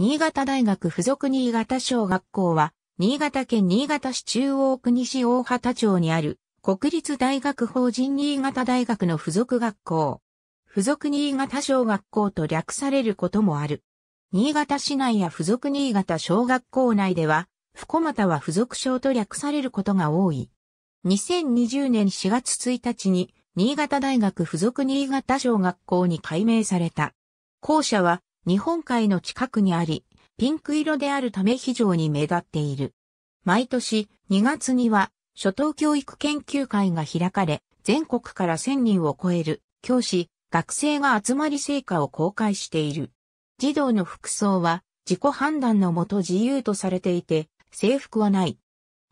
新潟大学附属新潟小学校は、新潟県新潟市中央区西大畑町にある、国立大学法人新潟大学の附属学校。附属新潟小学校と略されることもある。新潟市内や附属新潟小学校内では、福又は附属小と略されることが多い。2020年4月1日に、新潟大学附属新潟小学校に改名された。校舎は、日本海の近くにあり、ピンク色であるため非常に目立っている。毎年2月には初等教育研究会が開かれ、全国から1000人を超える教師、学生が集まり成果を公開している。児童の服装は自己判断のもと自由とされていて、制服はない。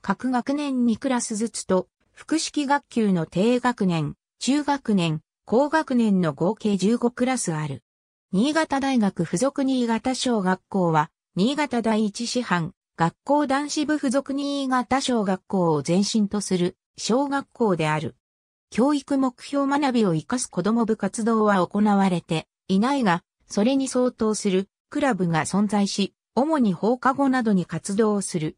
各学年にクラスずつと、複式学級の低学年、中学年、高学年の合計15クラスある。新潟大学附属新潟小学校は、新潟第一師範、学校男子部附属新潟小学校を前身とする小学校である。教育目標学びを活かす子供部活動は行われていないが、それに相当するクラブが存在し、主に放課後などに活動をする。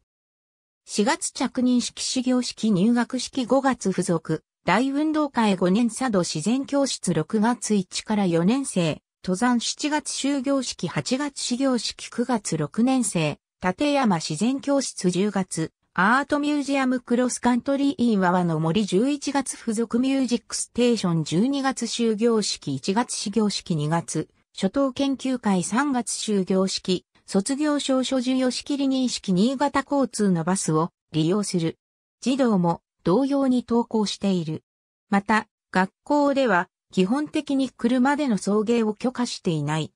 4月着任式始業式入学式5月付属、大運動会5年佐渡自然教室6月1から4年生、登山7月終業式8月始業式9月6年生、立山自然教室10月、アートミュージアムクロスカントリーインワワの森11月付属ミュージックステーション12月終業式1月始業式2月、初等研究会3月終業式、卒業証書授与式離任式新潟交通のバスを利用する。児童も同様に登校している。また、学校では基本的に車での送迎を許可していない。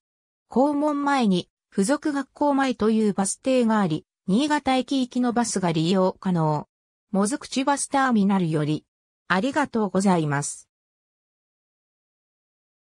校門前に、付属学校前というバス停があり、新潟駅行きのバスが利用可能。もずくちバスターミナルより、ありがとうございます。